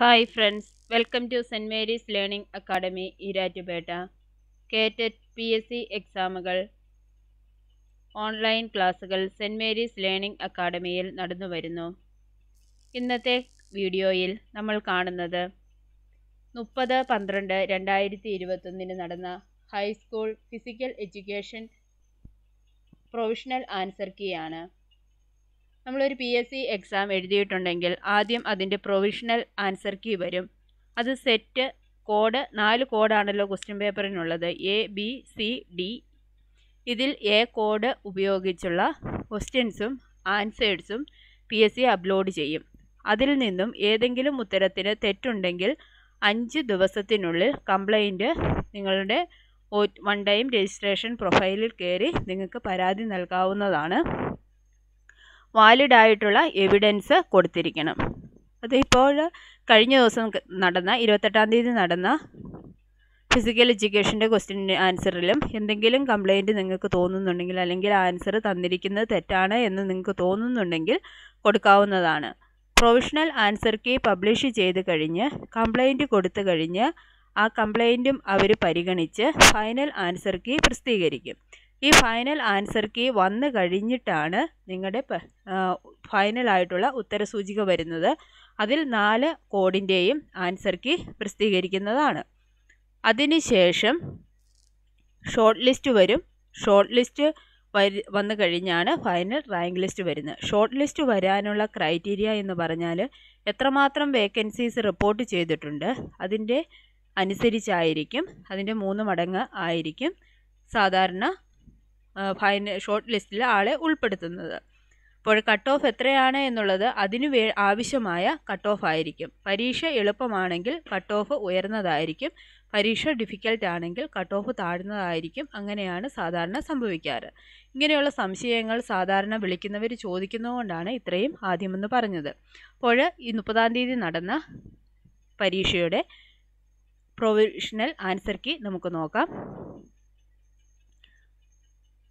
Hi friends welcome to Saint Mary's Learning Academy Erattupetta KTET P S C എക്സാമുകൾ online ക്ലാസ്സുകൾ Saint Mary's Learning അക്കാഡമിയിൽ നടന്നു വരുന്നു ഇന്നത്തെ വീഡിയോയിൽ നമ്മൾ കാണുന്നത് മുപ്പത് പന്ത്രണ്ട് രണ്ടായിരത്തി ഇരുപത്തൊന്നിന് നടന്ന high school physical education provisional answer key ആണ് നമ്മളൊരു പി എസ് സി എക്സാം എഴുതിയിട്ടുണ്ടെങ്കിൽ ആദ്യം അതിൻ്റെ പ്രൊവിഷണൽ ആൻസർ കീ വരും അത് സെറ്റ് കോഡ് നാല് കോഡാണല്ലോ ക്വസ്റ്റ്യൻ പേപ്പറിനുള്ളത് എ ബി സി ഡി ഇതിൽ എ കോഡ് ഉപയോഗിച്ചുള്ള ക്വസ്റ്റ്യൻസും ആൻസേഴ്സും പി എസ് സി അപ്ലോഡ് ചെയ്യും അതിൽ നിന്നും ഏതെങ്കിലും ഉത്തരത്തിന് തെറ്റുണ്ടെങ്കിൽ അഞ്ച് ദിവസത്തിനുള്ളിൽ കംപ്ലൈൻറ്റ് നിങ്ങളുടെ വൺ ടൈം രജിസ്ട്രേഷൻ പ്രൊഫൈലിൽ കയറി നിങ്ങൾക്ക് പരാതി നൽകാവുന്നതാണ് വാലിഡ് ആയിട്ടുള്ള എവിഡൻസ് കൊടുത്തിരിക്കണം അത് ഇപ്പോൾ കഴിഞ്ഞ ദിവസം നടന്ന ഇരുപത്തെട്ടാം തീയതി നടന്ന ഫിസിക്കൽ എഡ്യൂക്കേഷൻ്റെ ക്വസ്റ്റ്യൻ ആൻസറിലും എന്തെങ്കിലും കംപ്ലൈൻറ്റ് നിങ്ങൾക്ക് തോന്നുന്നുണ്ടെങ്കിൽ അല്ലെങ്കിൽ ആൻസർ തന്നിരിക്കുന്നത് തെറ്റാണ് എന്ന് നിങ്ങൾക്ക് തോന്നുന്നുണ്ടെങ്കിൽ കൊടുക്കാവുന്നതാണ് പ്രൊവിഷണൽ ആൻസർ കീ പബ്ലിഷ് ചെയ്ത് കഴിഞ്ഞ് കംപ്ലൈൻറ്റ് കൊടുത്തു കഴിഞ്ഞ് ആ കംപ്ലൈൻറ്റും അവർ പരിഗണിച്ച് ഫൈനൽ ആൻസർ കീ പ്രസിദ്ധീകരിക്കും ഈ ഫൈനൽ ആൻസർ കീ വന്നു കഴിഞ്ഞിട്ടാണ് നിങ്ങളുടെ ഫൈനലായിട്ടുള്ള ഉത്തരസൂചിക വരുന്നത് അതിൽ നാല് കോഡിൻ്റെയും ആൻസർ കീ പ്രസിദ്ധീകരിക്കുന്നതാണ് അതിനുശേഷം ഷോർട്ട് ലിസ്റ്റ് വരും ഷോർട്ട് ലിസ്റ്റ് വരി വന്നു കഴിഞ്ഞാണ് ഫൈനൽ റാങ്ക് ലിസ്റ്റ് വരുന്നത് ഷോർട്ട് ലിസ്റ്റ് വരാനുള്ള ക്രൈറ്റീരിയ എന്ന് പറഞ്ഞാൽ എത്രമാത്രം വേക്കൻസീസ് റിപ്പോർട്ട് ചെയ്തിട്ടുണ്ട് അതിൻ്റെ അനുസരിച്ചായിരിക്കും അതിൻ്റെ മൂന്ന് മടങ്ങ് ആയിരിക്കും സാധാരണ ഫൈന ഷോർട്ട് ലിസ്റ്റിൽ ആളെ ഉൾപ്പെടുത്തുന്നത് അപ്പോൾ കട്ട് ഓഫ് എത്രയാണ് എന്നുള്ളത് അതിന് വേ ആവശ്യമായ കട്ട് ഓഫ് ആയിരിക്കും പരീക്ഷ എളുപ്പമാണെങ്കിൽ കട്ട് ഓഫ് ഉയർന്നതായിരിക്കും പരീക്ഷ ഡിഫിക്കൽട്ട് ആണെങ്കിൽ കട്ട് ഓഫ് താഴ്ന്നതായിരിക്കും അങ്ങനെയാണ് സാധാരണ സംഭവിക്കാറ് ഇങ്ങനെയുള്ള സംശയങ്ങൾ സാധാരണ വിളിക്കുന്നവർ ചോദിക്കുന്നതുകൊണ്ടാണ് ഇത്രയും ആദ്യമെന്ന് പറഞ്ഞത് അപ്പോൾ ഈ മുപ്പതാം തീയതി നടന്ന പരീക്ഷയുടെ പ്രൊവിഷണൽ ആൻസർ കീ നമുക്ക് നോക്കാം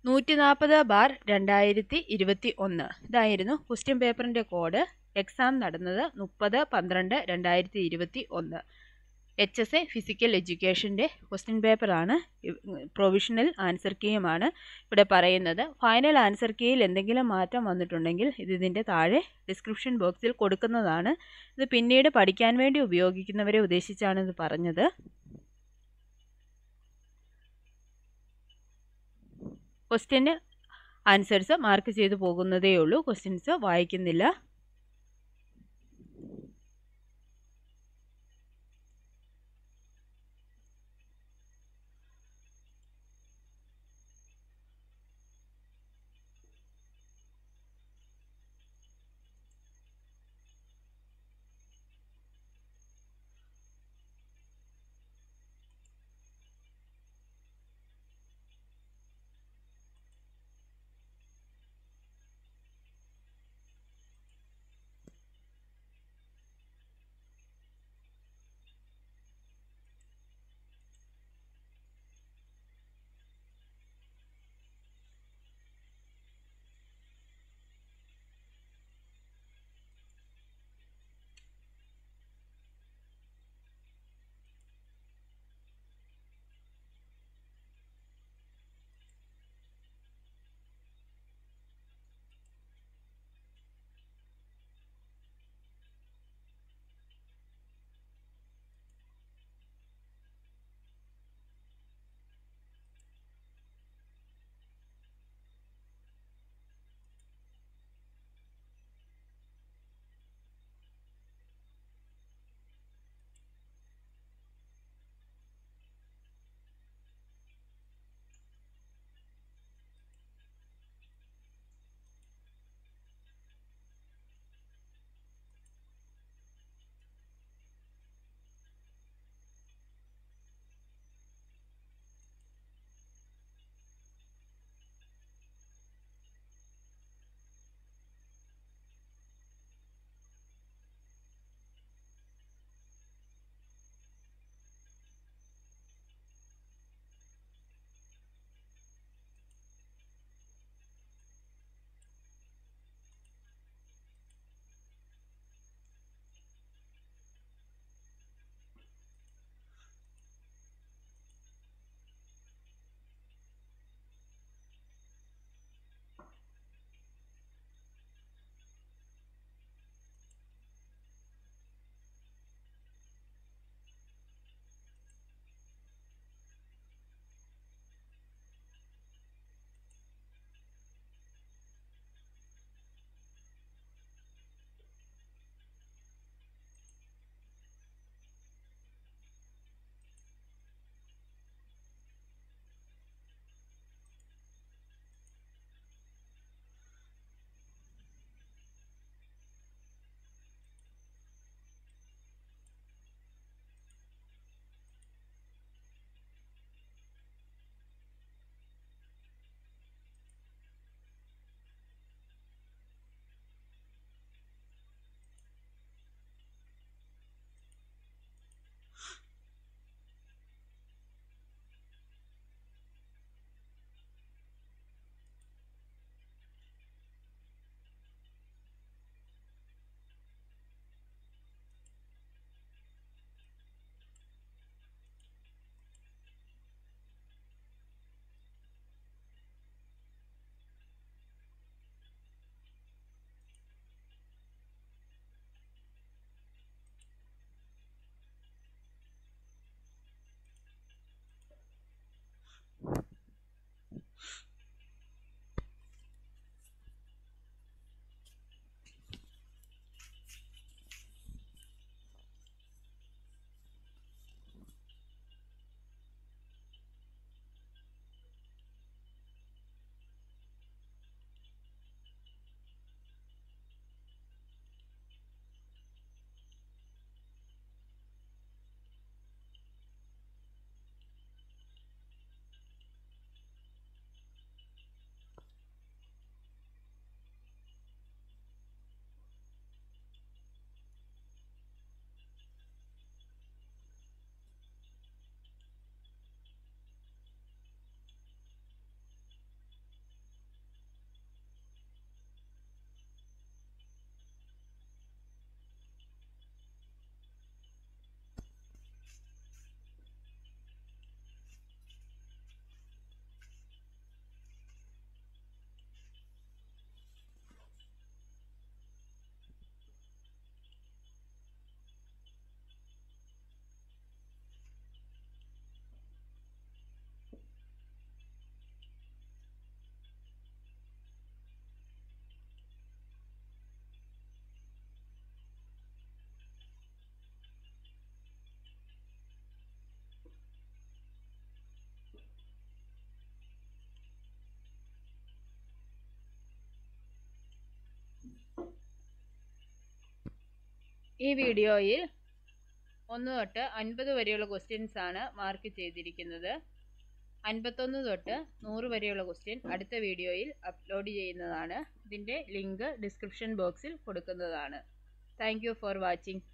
നൂറ്റി നാൽപ്പത് ബാർ രണ്ടായിരത്തി ഇരുപത്തി ഒന്ന് ഇതായിരുന്നു ക്വസ്റ്റ്യൻ പേപ്പറിൻ്റെ കോഡ് എക്സാം നടന്നത് മുപ്പത് പന്ത്രണ്ട് രണ്ടായിരത്തി ഇരുപത്തി ഒന്ന് എച്ച് എസ് എ ഫിസിക്കൽ എഡ്യൂക്കേഷൻ്റെ ക്വസ്റ്റ്യൻ പേപ്പറാണ് പ്രൊവിഷണൽ ആൻസർ കീയുമാണ് ഇവിടെ പറയുന്നത് ഫൈനൽ ആൻസർ കീയിൽ എന്തെങ്കിലും മാറ്റം വന്നിട്ടുണ്ടെങ്കിൽ ഇത് ഇതിൻ്റെ താഴെ ഡിസ്ക്രിപ്ഷൻ ബോക്സിൽ കൊടുക്കുന്നതാണ് ഇത് പിന്നീട് പഠിക്കാൻ വേണ്ടി ഉപയോഗിക്കുന്നവരെ ഉദ്ദേശിച്ചാണ് ഇത് പറഞ്ഞത് ക്വസ്റ്റ്യന് ആൻസേഴ്സ് മാർക്ക് ചെയ്ത് പോകുന്നതേ ഉള്ളൂ ക്വസ്റ്റ്യൻസ് വായിക്കുന്നില്ല you. ഈ വീഡിയോയിൽ ഒന്ന് തൊട്ട് അൻപത് വരെയുള്ള ക്വസ്റ്റ്യൻസ് ആണ് മാർക്ക് ചെയ്തിരിക്കുന്നത് അൻപത്തൊന്ന് തൊട്ട് നൂറ് വരെയുള്ള ക്വസ്റ്റ്യൻ അടുത്ത വീഡിയോയിൽ അപ്ലോഡ് ചെയ്യുന്നതാണ് ഇതിൻ്റെ ലിങ്ക് ഡിസ്ക്രിപ്ഷൻ ബോക്സിൽ കൊടുക്കുന്നതാണ് താങ്ക് ഫോർ വാച്ചിങ്